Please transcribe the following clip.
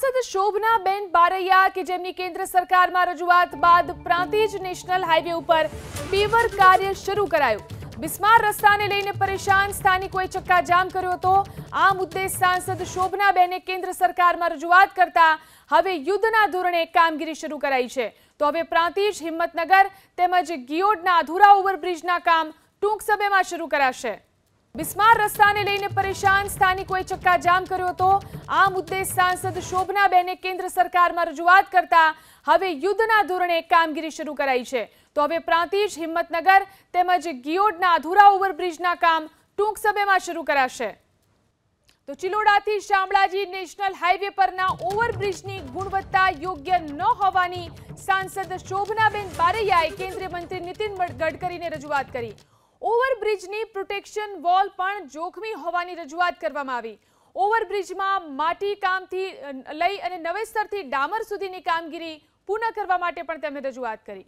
સાંસદ શોભનાબેન બારૈયા કે જેમની કેન્દ્ર સરકારમાં રજૂઆત બાદ પ્રાંતિજ નેશનલ હાઈવે ઉપર પીવર કાર્ય શરૂ કરાયું બિસ્માર રસ્તાને લઈને પરેશાન સ્થાનિકોએ ચક્કાજામ કર્યો હતો આ મુદ્દે સાંસદ શોભનાબેને કેન્દ્ર સરકારમાં રજૂઆત કરતા હવે યુદ્ધના ધોરણે કામગીરી શરૂ કરાઈ છે તો હવે પ્રાંતિજ હિંમતનગર તેમજ ગિયોડના અધૂરા ઓવરબ્રિજના કામ ટૂંક સમયમાં શરૂ કરાશે બિસ્માર રસ્તાને લઈને પરેશાન સ્થાનિકોએ ચક્કા જામ કર્યો હતો આ મુદ્દે સાંસદ શોભનાબેને કેન્દ્ર સરકારમાં રજૂઆત કરતા હવે યુદ્ધના ધોરણે કામગીરી શરૂ કરાઈ છે તો હવે પ્રાંતિજ હિંમતનગર તેમજ ગિયોડના અધૂરા ઓવરબ્રિજના કામ ટૂંક સમયમાં શરૂ કરાશે તો ચિલોડાથી શામળાજી નેશનલ હાઈવે પરના ઓવરબ્રિજની ગુણવત્તા યોગ્ય ન હોવાની સાંસદ શોભનાબેન બારૈયાએ કેન્દ્રીય મંત્રી નીતિન ગડકરીને રજૂઆત કરી ઓવરબ્રિજની પ્રોટેક્શન વોલ પણ જોખમી હોવાની રજૂઆત કરવામાં આવી ઓવરબ્રિજમાં માટી કામથી લઈ અને નવેસરથી ડામર સુધીની કામગીરી પૂર્ણ કરવા માટે પણ તેમણે રજૂઆત કરી